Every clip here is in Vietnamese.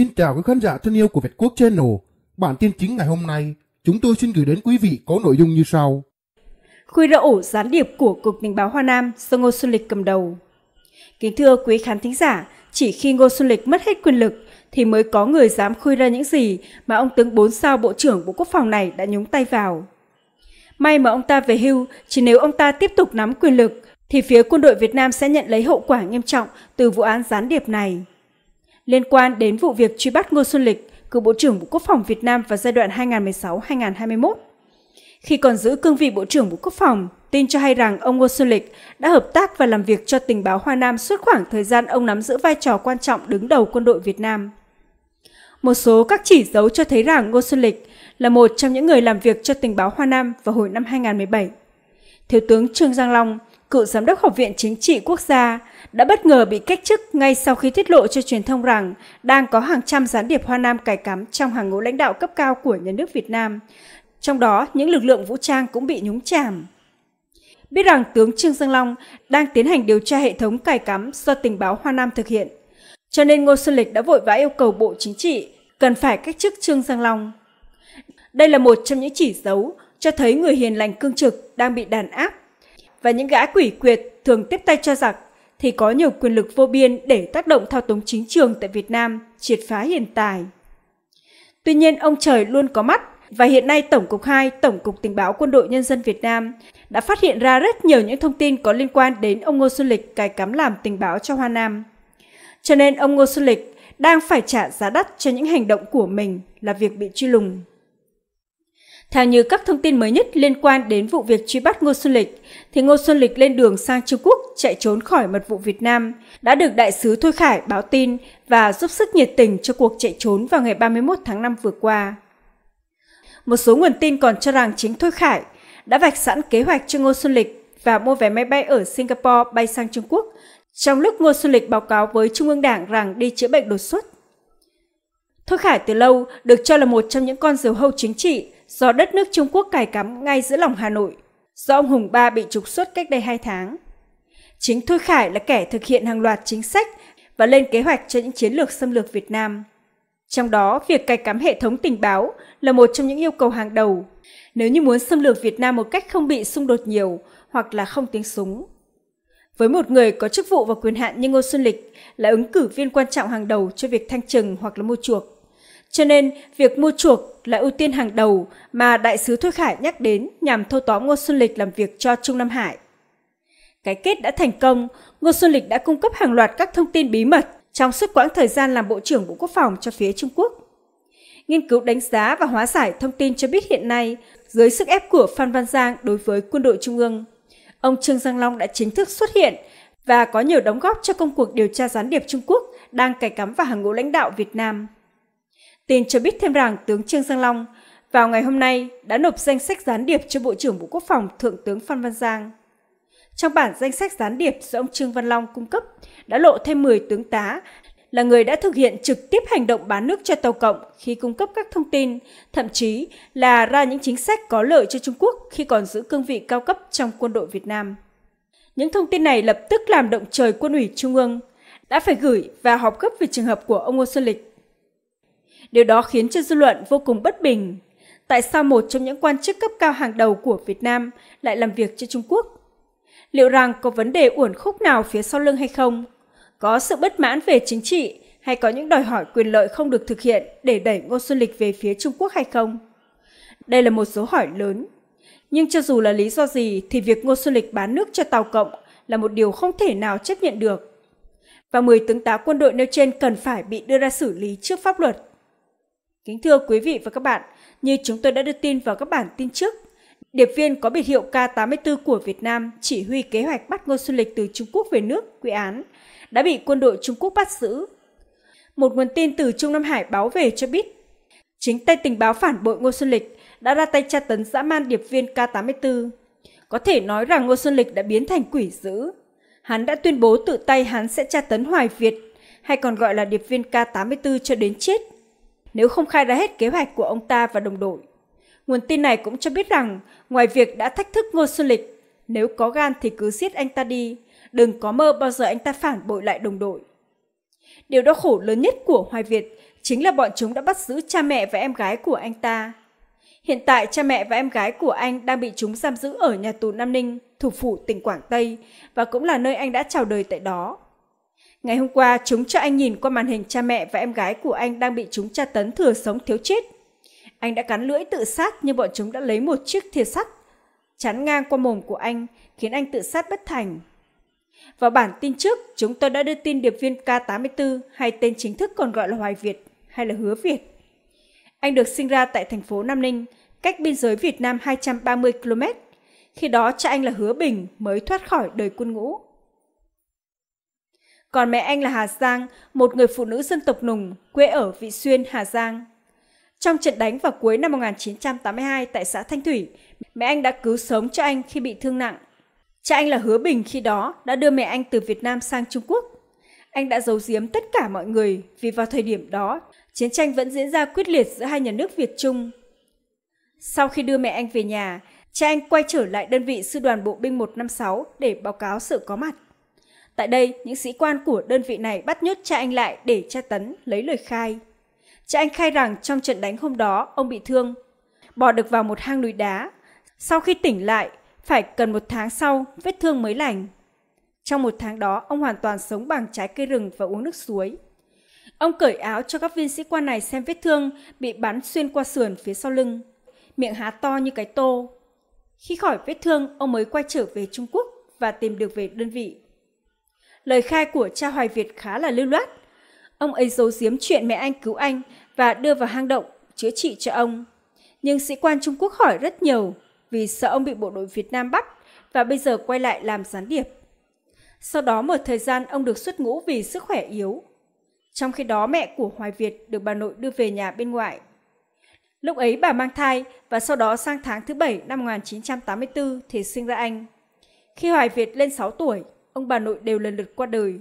Xin chào quý khán giả thân yêu của Việt Quốc Channel. Bản tin chính ngày hôm nay, chúng tôi xin gửi đến quý vị có nội dung như sau. Khui ra ổ gián điệp của Cục Tình báo Hoa Nam do Ngô Xuân Lịch cầm đầu. Kính thưa quý khán thính giả, chỉ khi Ngô Xuân Lịch mất hết quyền lực thì mới có người dám khui ra những gì mà ông tướng 4 sao Bộ trưởng Bộ Quốc phòng này đã nhúng tay vào. May mà ông ta về hưu, chỉ nếu ông ta tiếp tục nắm quyền lực thì phía quân đội Việt Nam sẽ nhận lấy hậu quả nghiêm trọng từ vụ án gián điệp này liên quan đến vụ việc truy bắt Ngô Xuân Lịch, cựu Bộ trưởng Bộ Quốc phòng Việt Nam vào giai đoạn 2016-2021. Khi còn giữ cương vị Bộ trưởng Bộ Quốc phòng, tin cho hay rằng ông Ngô Xuân Lịch đã hợp tác và làm việc cho tình báo Hoa Nam suốt khoảng thời gian ông nắm giữ vai trò quan trọng đứng đầu quân đội Việt Nam. Một số các chỉ dấu cho thấy rằng Ngô Xuân Lịch là một trong những người làm việc cho tình báo Hoa Nam vào hồi năm 2017. Thiếu tướng Trương Giang Long, cựu giám đốc Học viện Chính trị Quốc gia, đã bất ngờ bị cách chức ngay sau khi tiết lộ cho truyền thông rằng đang có hàng trăm gián điệp Hoa Nam cài cắm trong hàng ngũ lãnh đạo cấp cao của nhà nước Việt Nam. Trong đó, những lực lượng vũ trang cũng bị nhúng chàm. Biết rằng tướng Trương Dương Long đang tiến hành điều tra hệ thống cài cắm do tình báo Hoa Nam thực hiện, cho nên Ngô Xuân Lịch đã vội vã yêu cầu Bộ Chính trị cần phải cách chức Trương Giang Long. Đây là một trong những chỉ dấu cho thấy người hiền lành cương trực đang bị đàn áp và những gã quỷ quyệt thường tiếp tay cho giặc thì có nhiều quyền lực vô biên để tác động thao túng chính trường tại Việt Nam, triệt phá hiện tài. Tuy nhiên, ông trời luôn có mắt và hiện nay Tổng cục 2, Tổng cục Tình báo Quân đội Nhân dân Việt Nam đã phát hiện ra rất nhiều những thông tin có liên quan đến ông Ngô Xuân Lịch cài cắm làm tình báo cho Hoa Nam. Cho nên ông Ngô Xuân Lịch đang phải trả giá đắt cho những hành động của mình là việc bị truy lùng. Theo như các thông tin mới nhất liên quan đến vụ việc truy bắt Ngô Xuân Lịch, thì Ngô Xuân Lịch lên đường sang Trung Quốc chạy trốn khỏi mật vụ Việt Nam, đã được đại sứ Thôi Khải báo tin và giúp sức nhiệt tình cho cuộc chạy trốn vào ngày 31 tháng 5 vừa qua. Một số nguồn tin còn cho rằng chính Thôi Khải đã vạch sẵn kế hoạch cho Ngô Xuân Lịch và mua vé máy bay ở Singapore bay sang Trung Quốc, trong lúc Ngô Xuân Lịch báo cáo với Trung ương Đảng rằng đi chữa bệnh đột xuất. Thôi Khải từ lâu được cho là một trong những con diều hâu chính trị do đất nước Trung Quốc cài cắm ngay giữa lòng Hà Nội, do ông Hùng Ba bị trục xuất cách đây 2 tháng. Chính Thôi Khải là kẻ thực hiện hàng loạt chính sách và lên kế hoạch cho những chiến lược xâm lược Việt Nam. Trong đó, việc cài cắm hệ thống tình báo là một trong những yêu cầu hàng đầu nếu như muốn xâm lược Việt Nam một cách không bị xung đột nhiều hoặc là không tiếng súng. Với một người có chức vụ và quyền hạn như Ngô Xuân Lịch là ứng cử viên quan trọng hàng đầu cho việc thanh trừng hoặc là mua chuộc, cho nên, việc mua chuộc là ưu tiên hàng đầu mà Đại sứ Thôi Khải nhắc đến nhằm thâu tóm Ngô Xuân Lịch làm việc cho Trung Nam Hải. Cái kết đã thành công, Ngô Xuân Lịch đã cung cấp hàng loạt các thông tin bí mật trong suốt quãng thời gian làm Bộ trưởng Bộ Quốc phòng cho phía Trung Quốc. Nghiên cứu đánh giá và hóa giải thông tin cho biết hiện nay, dưới sức ép của Phan Văn Giang đối với quân đội Trung ương, ông Trương Giang Long đã chính thức xuất hiện và có nhiều đóng góp cho công cuộc điều tra gián điệp Trung Quốc đang cài cắm vào hàng ngũ lãnh đạo Việt Nam. Tin cho biết thêm rằng tướng Trương Giang Long vào ngày hôm nay đã nộp danh sách gián điệp cho Bộ trưởng Bộ Quốc phòng Thượng tướng Phan Văn Giang. Trong bản danh sách gián điệp do ông Trương Văn Long cung cấp đã lộ thêm 10 tướng tá là người đã thực hiện trực tiếp hành động bán nước cho Tàu Cộng khi cung cấp các thông tin, thậm chí là ra những chính sách có lợi cho Trung Quốc khi còn giữ cương vị cao cấp trong quân đội Việt Nam. Những thông tin này lập tức làm động trời quân ủy Trung ương, đã phải gửi và họp gấp về trường hợp của ông Ngô Xuân Lịch Điều đó khiến cho dư luận vô cùng bất bình. Tại sao một trong những quan chức cấp cao hàng đầu của Việt Nam lại làm việc cho Trung Quốc? Liệu rằng có vấn đề uẩn khúc nào phía sau lưng hay không? Có sự bất mãn về chính trị hay có những đòi hỏi quyền lợi không được thực hiện để đẩy Ngô Xuân Lịch về phía Trung Quốc hay không? Đây là một số hỏi lớn. Nhưng cho dù là lý do gì thì việc Ngô Xuân Lịch bán nước cho Tàu Cộng là một điều không thể nào chấp nhận được. Và 10 tướng tá quân đội nêu trên cần phải bị đưa ra xử lý trước pháp luật. Kính thưa quý vị và các bạn, như chúng tôi đã đưa tin vào các bản tin trước, điệp viên có biệt hiệu K-84 của Việt Nam chỉ huy kế hoạch bắt Ngô Xuân Lịch từ Trung Quốc về nước, quy án, đã bị quân đội Trung Quốc bắt giữ. Một nguồn tin từ Trung Nam Hải báo về cho biết, chính tay tình báo phản bội Ngô Xuân Lịch đã ra tay tra tấn dã man điệp viên K-84. Có thể nói rằng Ngô Xuân Lịch đã biến thành quỷ dữ. Hắn đã tuyên bố tự tay hắn sẽ tra tấn Hoài Việt, hay còn gọi là điệp viên K-84 cho đến chết nếu không khai ra hết kế hoạch của ông ta và đồng đội. Nguồn tin này cũng cho biết rằng, ngoài việc đã thách thức Ngô Xuân Lịch, nếu có gan thì cứ giết anh ta đi, đừng có mơ bao giờ anh ta phản bội lại đồng đội. Điều đau khổ lớn nhất của Hoài Việt chính là bọn chúng đã bắt giữ cha mẹ và em gái của anh ta. Hiện tại cha mẹ và em gái của anh đang bị chúng giam giữ ở nhà tù Nam Ninh, thủ phủ tỉnh Quảng Tây và cũng là nơi anh đã chào đời tại đó. Ngày hôm qua, chúng cho anh nhìn qua màn hình cha mẹ và em gái của anh đang bị chúng tra tấn thừa sống thiếu chết. Anh đã cắn lưỡi tự sát nhưng bọn chúng đã lấy một chiếc thìa sắt, chắn ngang qua mồm của anh, khiến anh tự sát bất thành. Vào bản tin trước, chúng tôi đã đưa tin điệp viên K84 hay tên chính thức còn gọi là Hoài Việt hay là Hứa Việt. Anh được sinh ra tại thành phố Nam Ninh, cách biên giới Việt Nam 230 km. Khi đó cha anh là Hứa Bình mới thoát khỏi đời quân ngũ còn mẹ anh là Hà Giang, một người phụ nữ dân tộc Nùng, quê ở Vị Xuyên, Hà Giang. Trong trận đánh vào cuối năm 1982 tại xã Thanh Thủy, mẹ anh đã cứu sống cho anh khi bị thương nặng. Cha anh là Hứa Bình khi đó đã đưa mẹ anh từ Việt Nam sang Trung Quốc. Anh đã giấu giếm tất cả mọi người vì vào thời điểm đó, chiến tranh vẫn diễn ra quyết liệt giữa hai nhà nước Việt Trung. Sau khi đưa mẹ anh về nhà, cha anh quay trở lại đơn vị sư đoàn bộ binh 156 để báo cáo sự có mặt. Tại đây, những sĩ quan của đơn vị này bắt nhốt cha anh lại để tra tấn, lấy lời khai. Cha anh khai rằng trong trận đánh hôm đó, ông bị thương, bỏ được vào một hang núi đá. Sau khi tỉnh lại, phải cần một tháng sau, vết thương mới lành. Trong một tháng đó, ông hoàn toàn sống bằng trái cây rừng và uống nước suối. Ông cởi áo cho các viên sĩ quan này xem vết thương bị bắn xuyên qua sườn phía sau lưng, miệng há to như cái tô. Khi khỏi vết thương, ông mới quay trở về Trung Quốc và tìm được về đơn vị lời khai của cha Hoài Việt khá là lưu loát. Ông ấy giấu giếm chuyện mẹ anh cứu anh và đưa vào hang động chữa trị cho ông. Nhưng sĩ quan Trung Quốc hỏi rất nhiều vì sợ ông bị bộ đội Việt Nam bắt và bây giờ quay lại làm gián điệp. Sau đó một thời gian ông được xuất ngũ vì sức khỏe yếu. Trong khi đó mẹ của Hoài Việt được bà nội đưa về nhà bên ngoại. Lúc ấy bà mang thai và sau đó sang tháng thứ bảy năm 1984 thì sinh ra anh. Khi Hoài Việt lên 6 tuổi, ông bà nội đều lần lượt qua đời.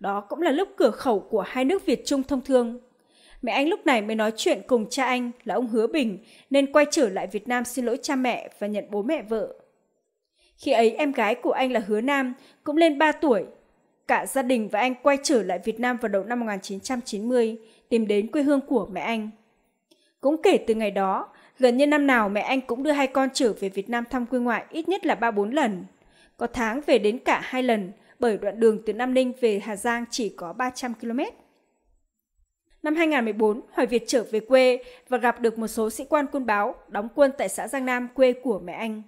Đó cũng là lúc cửa khẩu của hai nước Việt Trung thông thương. Mẹ anh lúc này mới nói chuyện cùng cha anh là ông Hứa Bình nên quay trở lại Việt Nam xin lỗi cha mẹ và nhận bố mẹ vợ. Khi ấy em gái của anh là Hứa Nam cũng lên 3 tuổi. Cả gia đình và anh quay trở lại Việt Nam vào đầu năm 1990 tìm đến quê hương của mẹ anh. Cũng kể từ ngày đó, gần như năm nào mẹ anh cũng đưa hai con trở về Việt Nam thăm quê ngoại ít nhất là 3-4 lần. Có tháng về đến cả hai lần, bởi đoạn đường từ Nam Ninh về Hà Giang chỉ có 300 km. Năm 2014, Hoài Việt trở về quê và gặp được một số sĩ quan quân báo đóng quân tại xã Giang Nam quê của mẹ anh.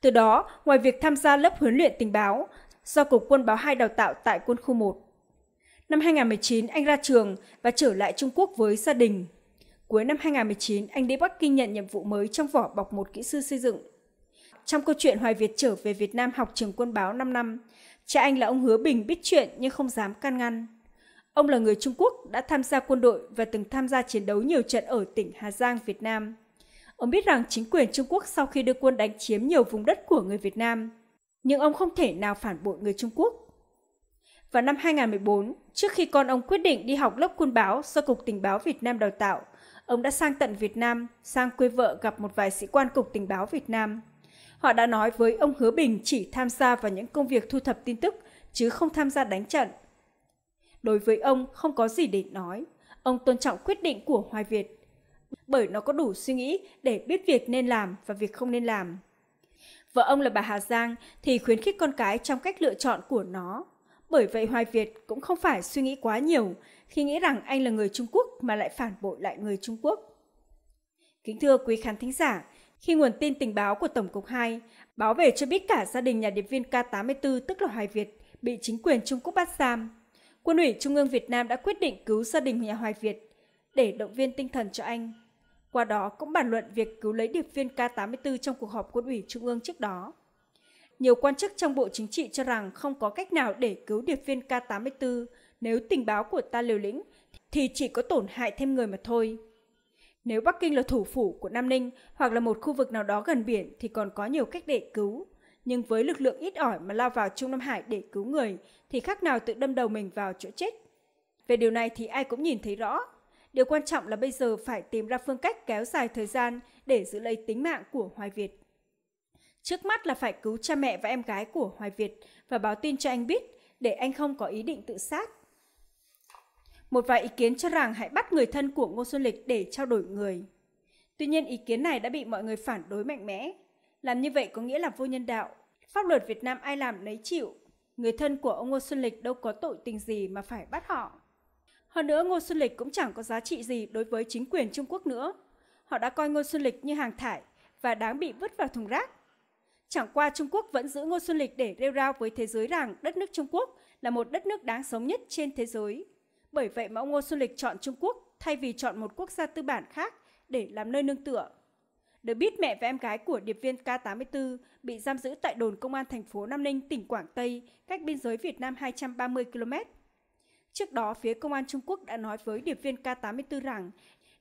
Từ đó, ngoài việc tham gia lớp huấn luyện tình báo do Cục Quân báo 2 đào tạo tại quân khu 1, năm 2019 anh ra trường và trở lại Trung Quốc với gia đình. Cuối năm 2019, anh đi Bắc Kinh nhận nhiệm vụ mới trong vỏ bọc một kỹ sư xây dựng trong câu chuyện Hoài Việt trở về Việt Nam học trường quân báo 5 năm, cha anh là ông Hứa Bình biết chuyện nhưng không dám can ngăn. Ông là người Trung Quốc đã tham gia quân đội và từng tham gia chiến đấu nhiều trận ở tỉnh Hà Giang, Việt Nam. Ông biết rằng chính quyền Trung Quốc sau khi đưa quân đánh chiếm nhiều vùng đất của người Việt Nam, nhưng ông không thể nào phản bội người Trung Quốc. Vào năm 2014, trước khi con ông quyết định đi học lớp quân báo do Cục Tình báo Việt Nam đào tạo, ông đã sang tận Việt Nam, sang quê vợ gặp một vài sĩ quan Cục Tình báo Việt Nam – Họ đã nói với ông Hứa Bình chỉ tham gia vào những công việc thu thập tin tức, chứ không tham gia đánh trận. Đối với ông không có gì để nói, ông tôn trọng quyết định của Hoài Việt, bởi nó có đủ suy nghĩ để biết việc nên làm và việc không nên làm. Vợ ông là bà Hà Giang thì khuyến khích con cái trong cách lựa chọn của nó. Bởi vậy Hoài Việt cũng không phải suy nghĩ quá nhiều khi nghĩ rằng anh là người Trung Quốc mà lại phản bội lại người Trung Quốc. Kính thưa quý khán thính giả, khi nguồn tin tình báo của Tổng cục 2 báo về cho biết cả gia đình nhà điệp viên K-84 tức là Hoài Việt bị chính quyền Trung Quốc bắt giam, Quân ủy Trung ương Việt Nam đã quyết định cứu gia đình nhà Hoài Việt để động viên tinh thần cho anh. Qua đó cũng bàn luận việc cứu lấy điệp viên K-84 trong cuộc họp Quân ủy Trung ương trước đó. Nhiều quan chức trong Bộ Chính trị cho rằng không có cách nào để cứu điệp viên K-84 nếu tình báo của ta liều lĩnh thì chỉ có tổn hại thêm người mà thôi. Nếu Bắc Kinh là thủ phủ của Nam Ninh hoặc là một khu vực nào đó gần biển thì còn có nhiều cách để cứu. Nhưng với lực lượng ít ỏi mà lao vào Trung Nam Hải để cứu người thì khác nào tự đâm đầu mình vào chỗ chết. Về điều này thì ai cũng nhìn thấy rõ. Điều quan trọng là bây giờ phải tìm ra phương cách kéo dài thời gian để giữ lấy tính mạng của Hoài Việt. Trước mắt là phải cứu cha mẹ và em gái của Hoài Việt và báo tin cho anh biết để anh không có ý định tự sát. Một vài ý kiến cho rằng hãy bắt người thân của Ngô Xuân Lịch để trao đổi người. Tuy nhiên ý kiến này đã bị mọi người phản đối mạnh mẽ. Làm như vậy có nghĩa là vô nhân đạo. Pháp luật Việt Nam ai làm nấy chịu. Người thân của ông Ngô Xuân Lịch đâu có tội tình gì mà phải bắt họ. Hơn nữa Ngô Xuân Lịch cũng chẳng có giá trị gì đối với chính quyền Trung Quốc nữa. Họ đã coi Ngô Xuân Lịch như hàng thải và đáng bị vứt vào thùng rác. Chẳng qua Trung Quốc vẫn giữ Ngô Xuân Lịch để rêu rao với thế giới rằng đất nước Trung Quốc là một đất nước đáng sống nhất trên thế giới. Bởi vậy mà ông Ngô Xuân Lịch chọn Trung Quốc thay vì chọn một quốc gia tư bản khác để làm nơi nương tựa. Được biết mẹ và em gái của điệp viên K84 bị giam giữ tại đồn công an thành phố Nam Ninh, tỉnh Quảng Tây, cách biên giới Việt Nam 230 km. Trước đó, phía công an Trung Quốc đã nói với điệp viên K84 rằng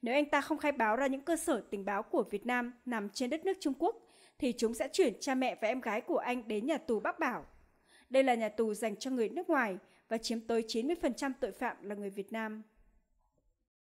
nếu anh ta không khai báo ra những cơ sở tình báo của Việt Nam nằm trên đất nước Trung Quốc, thì chúng sẽ chuyển cha mẹ và em gái của anh đến nhà tù Bắc Bảo. Đây là nhà tù dành cho người nước ngoài, và chiếm tới 90% tội phạm là người Việt Nam.